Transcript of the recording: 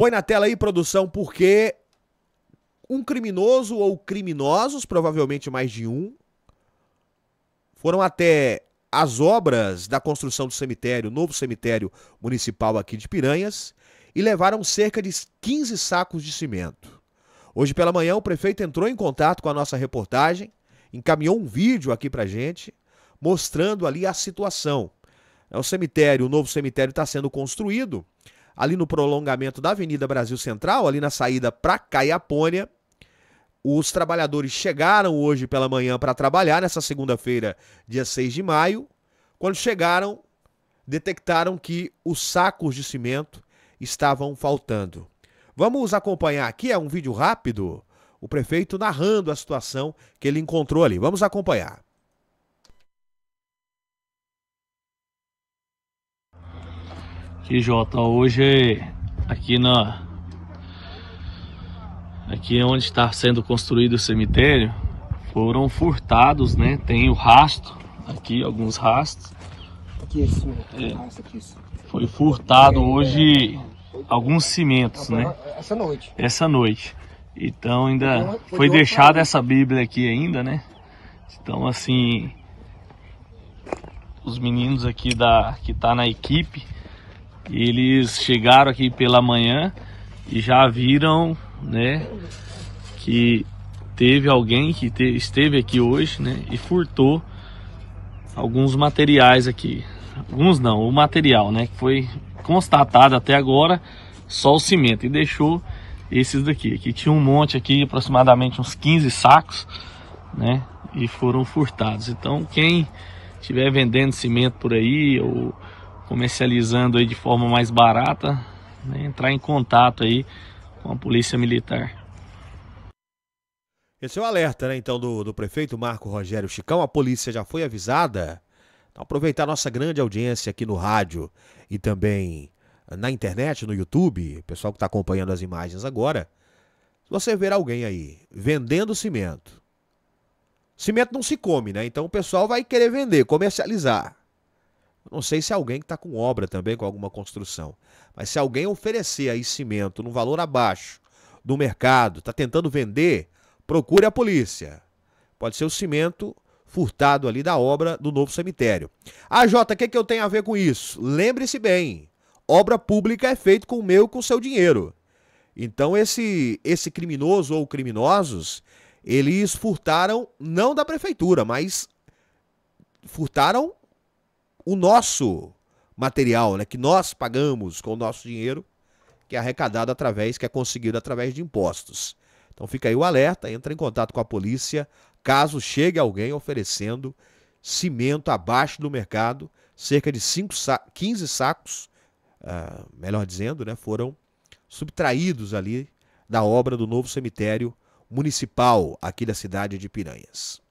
Põe na tela aí, produção, porque um criminoso ou criminosos, provavelmente mais de um, foram até as obras da construção do cemitério, novo cemitério municipal aqui de Piranhas, e levaram cerca de 15 sacos de cimento. Hoje pela manhã, o prefeito entrou em contato com a nossa reportagem, encaminhou um vídeo aqui pra gente, mostrando ali a situação. É o cemitério, o novo cemitério está sendo construído, ali no prolongamento da Avenida Brasil Central, ali na saída para Caiapônia. Os trabalhadores chegaram hoje pela manhã para trabalhar, nessa segunda-feira, dia 6 de maio. Quando chegaram, detectaram que os sacos de cimento estavam faltando. Vamos acompanhar aqui, é um vídeo rápido, o prefeito narrando a situação que ele encontrou ali. Vamos acompanhar. E Jota, hoje aqui na aqui onde está sendo construído o cemitério foram furtados, né? Tem o rasto aqui, alguns rastos. É é. Aqui sim, é, Foi furtado é, é. hoje é, alguns cimentos, né? Essa noite. Essa noite. Então ainda foi, foi, deixada essa Bíblia aqui ainda, né? Então assim, os meninos aqui da que tá na equipe eles chegaram aqui pela manhã e já viram, né, que teve alguém que te, esteve aqui hoje, né, e furtou alguns materiais aqui. Alguns não, o material, né, que foi constatado até agora só o cimento e deixou esses daqui. Aqui tinha um monte aqui, aproximadamente uns 15 sacos, né, e foram furtados. Então, quem estiver vendendo cimento por aí ou comercializando aí de forma mais barata, né, entrar em contato aí com a Polícia Militar. Esse é o alerta, né, então, do, do prefeito Marco Rogério Chicão. A polícia já foi avisada. Então, aproveitar nossa grande audiência aqui no rádio e também na internet, no YouTube, pessoal que está acompanhando as imagens agora. Se você ver alguém aí vendendo cimento, cimento não se come, né? Então o pessoal vai querer vender, comercializar. Não sei se é alguém que está com obra também, com alguma construção. Mas se alguém oferecer aí cimento num valor abaixo do mercado, está tentando vender, procure a polícia. Pode ser o cimento furtado ali da obra do novo cemitério. Ah, Jota, o que, que eu tenho a ver com isso? Lembre-se bem, obra pública é feita com o meu e com o seu dinheiro. Então esse, esse criminoso ou criminosos, eles furtaram não da prefeitura, mas furtaram o nosso material, né, que nós pagamos com o nosso dinheiro, que é arrecadado através, que é conseguido através de impostos. Então fica aí o alerta, entra em contato com a polícia caso chegue alguém oferecendo cimento abaixo do mercado, cerca de cinco sa 15 sacos, uh, melhor dizendo, né, foram subtraídos ali da obra do novo cemitério municipal aqui da cidade de Piranhas.